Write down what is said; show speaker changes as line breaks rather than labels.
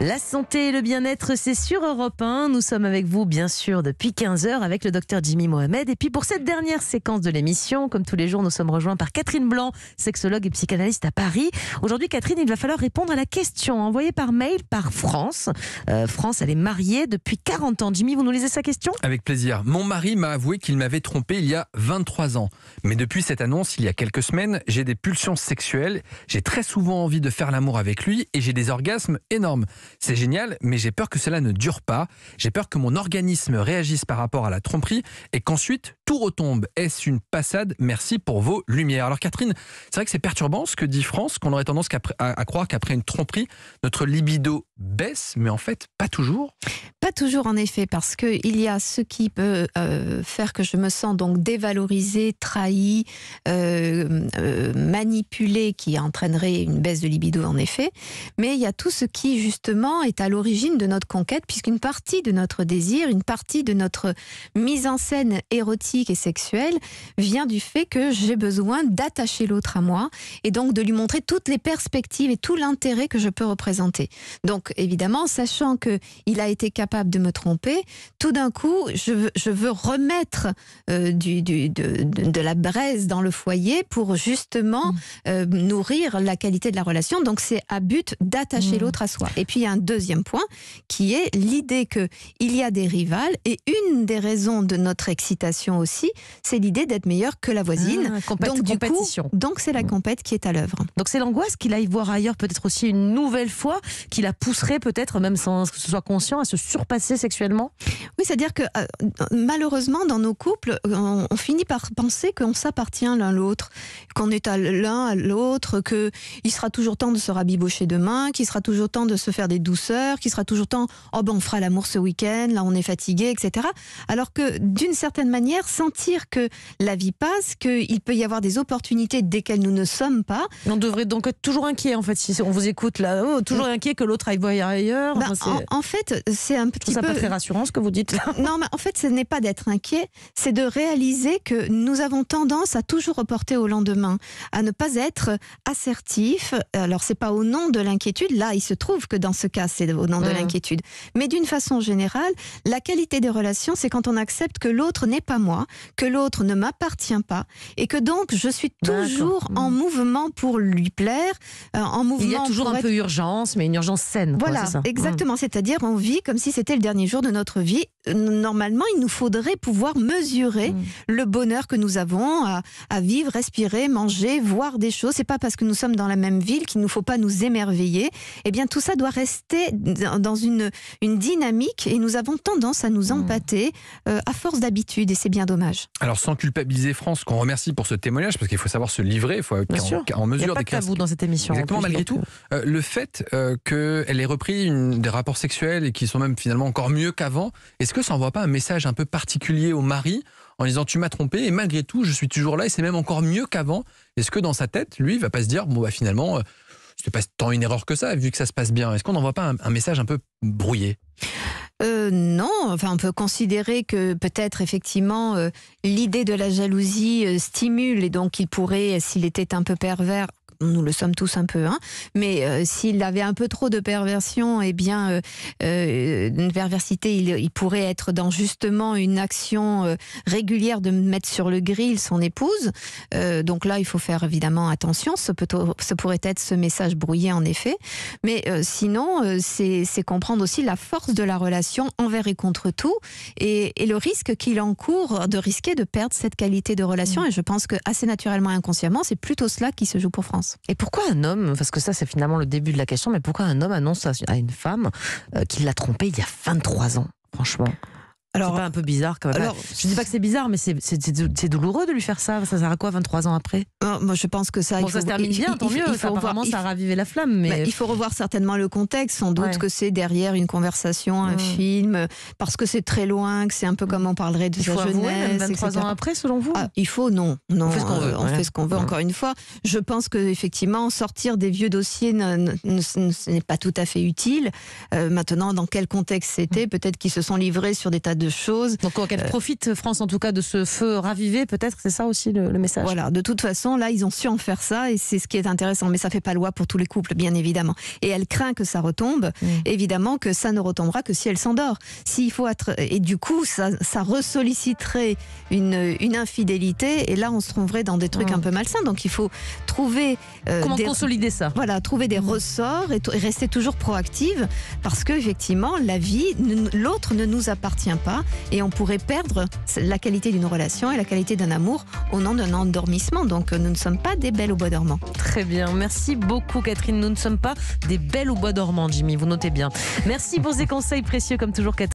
La santé et le bien-être, c'est sur Europe 1. Nous sommes avec vous, bien sûr, depuis 15h avec le docteur Jimmy Mohamed. Et puis pour cette dernière séquence de l'émission, comme tous les jours, nous sommes rejoints par Catherine Blanc, sexologue et psychanalyste à Paris. Aujourd'hui, Catherine, il va falloir répondre à la question envoyée par mail par France. Euh, France, elle est mariée depuis 40 ans. Jimmy, vous nous lisez sa question
Avec plaisir. Mon mari m'a avoué qu'il m'avait trompé il y a 23 ans. Mais depuis cette annonce, il y a quelques semaines, j'ai des pulsions sexuelles. J'ai très souvent envie de faire l'amour avec lui et j'ai des orgasmes énormes. C'est génial, mais j'ai peur que cela ne dure pas. J'ai peur que mon organisme réagisse par rapport à la tromperie et qu'ensuite tout retombe. Est-ce une passade Merci pour vos lumières. Alors Catherine, c'est vrai que c'est perturbant ce que dit France, qu'on aurait tendance à, croire qu'après une tromperie, notre libido baisse, mais en fait, pas toujours.
Pas toujours, en effet, parce qu'il y a ce qui peut euh, faire que je me sens donc dévalorisée, trahie, euh, euh qui entraînerait une baisse de libido, en effet. Mais il y a tout ce qui, justement, est à l'origine de notre conquête, puisqu'une partie de notre désir, une partie de notre mise en scène érotique, et sexuelle vient du fait que j'ai besoin d'attacher l'autre à moi et donc de lui montrer toutes les perspectives et tout l'intérêt que je peux représenter. Donc évidemment, sachant que il a été capable de me tromper, tout d'un coup, je veux, je veux remettre euh, du, du, de, de, la braise dans le foyer pour justement mm. euh, nourrir la qualité de la relation. Donc c'est à but d'attacher mm. l'autre à soi. Et puis il y a un deuxième point qui est l'idée que il y a des rivales et une des raisons de notre excitation aussi aussi, c'est l'idée d'être meilleur que la voisine. Ah, donc du coup, donc c'est la compète qui est à l'œuvre.
Donc c'est l'angoisse qu'il aille voir ailleurs peut-être aussi une nouvelle fois, qui la pousserait
peut-être même sans que ce soit conscient à se surpasser sexuellement. Oui, c'est-à-dire que euh, malheureusement dans nos couples, on, finit par penser qu'on s'appartient l'un l'autre, qu'on est à l'un à l'autre, que il sera toujours temps de se rabibocher demain, qu'il sera toujours temps de se faire des douceurs, qu'il sera toujours temps oh ben on fera l'amour ce week-end, là on est fatigué, etc. Alors que d'une certaine manière sentir que la vie passe, qu'il peut y avoir des opportunités desquelles nous ne sommes pas.
On devrait donc être toujours inquiet, en fait, si on vous écoute là, oh, toujours mm. inquiet que l'autre aille voir
ailleurs. Bah, en, fait, c'est un petit ça peu. Ça pas très rassurant ce que vous dites. Là. Non, mais en fait, ce n'est pas d'être inquiet, c'est de réaliser que nous avons tendance à toujours reporter au lendemain, à ne pas être assertif. Alors, c'est pas au nom de l'inquiétude. Là, il se trouve que dans ce cas, c'est au nom de mm. l'inquiétude. Mais d'une façon générale, la qualité des relations, c'est quand on accepte que l'autre n'est pas moi, que l'autre ne m'appartient pas et que donc je suis toujours en hmm. mouvement pour lui plaire, euh, en Il y a toujours un peu
urgence, mais une urgence saine. Voilà, hmm. exactement.
C'est-à-dire on vit comme si c'était le dernier jour de notre vie. Normalement, il nous faudrait pouvoir mesurer hmm. le bonheur que nous avons à, vivre, respirer, manger, voir des choses. C'est pas parce que nous sommes dans la même ville qu'il ne faut pas nous émerveiller. Eh bien, tout ça doit rester dans une, une dynamique et nous avons tendance à nous empâter euh, à force d'habitude. Et c'est bien dommage.
Alors sans culpabiliser France, qu'on remercie pour ce témoignage, parce qu'il faut savoir se livrer, il faut être en, mesure d'écrire. vous dans cette émission. Exactement, malgré tout, euh. Euh, le fait euh, qu'elle ait repris des rapports sexuels et qui sont même finalement encore mieux qu'avant, est-ce que ça n'envoie pas un message un peu particulier au mari en disant tu m'as trompé et malgré tout je suis toujours là et c'est même encore mieux qu'avant Est-ce que dans sa tête, lui, il va pas se dire bon bah finalement je c'était pas tant une erreur que ça vu que ça se passe bien Est-ce qu'on n'envoie pas un message un peu brouillé
euh, non, enfin on peut considérer que peut-être effectivement euh, l'idée de la jalousie euh, stimule et donc il pourrait, s'il était un peu pervers, nous le sommes tous un peu, hein, mais euh, s'il avait un peu trop de perversion, et eh bien, euh, euh, une perversité, il, pourrait être dans justement une action régulière de mettre sur le grill son épouse. donc là, il faut faire évidemment attention. Ce, peut ce pourrait être ce message brouillé, en effet. Mais sinon, c'est comprendre aussi la force de la relation envers et contre tout et, le risque qu'il encourt de risquer de perdre cette qualité de relation. Mmh. Et je pense que assez naturellement, inconsciemment, c'est plutôt cela qui se joue pour France.
Et pourquoi un homme, parce que ça c'est finalement le début de la question, mais pourquoi un homme annonce à une femme euh, qu'il l'a trompée il y a 23 ans Franchement. Alors, pas un peu bizarre quand même. je dis pas que c'est bizarre, mais c'est douloureux de lui faire ça. Ça sert à quoi 23 ans après euh, Moi, je pense que ça. Bon, il ça se termine bien, tant mieux. Il faut ça raviver
la flamme. Mais... Bah, il faut revoir certainement le contexte. Sans doute que c'est derrière une conversation, un mm. film, parce que c'est très loin, que c'est un peu mm. comme on parlerait de il faut jeunesse. Avouer, 23 ans après, selon vous ah, Il faut, non. non on fait ce qu'on euh, veut. encore mm. une fois. Je pense qu'effectivement, sortir des vieux dossiers ce n'est pas tout à fait utile. Euh, maintenant, dans quel contexte c'était Peut-être qu'ils se sont livrés sur des tas de choses. Donc qu'elle euh, profite, France, en tout cas, de ce feu ravivé, peut-être, c'est ça aussi le, message. Voilà, de toute façon, là, ils ont su en faire ça, et c'est ce qui est intéressant. Mais ça fait pas loi pour tous les couples, bien évidemment. Et elle craint que ça retombe, mm. évidemment que ça ne retombera que si elle s'endort. S'il faut être... Et du coup, ça, ça ressolliciterait une, une infidélité, et là, on se trouverait dans des trucs mm. un peu malsains. Donc il faut trouver... Euh, Comment consolider ça Voilà, trouver des mm. ressorts et, rester toujours proactive, parce que effectivement, la vie, l'autre ne nous appartient pas et on pourrait perdre la qualité d'une relation et la qualité d'un amour au nom d'un endormissement. Donc nous ne sommes pas des belles au bois dormant.
Très bien, merci beaucoup Catherine. Nous ne sommes pas des belles au bois dormant, Jimmy, vous notez bien. Merci pour ces conseils précieux comme toujours Catherine.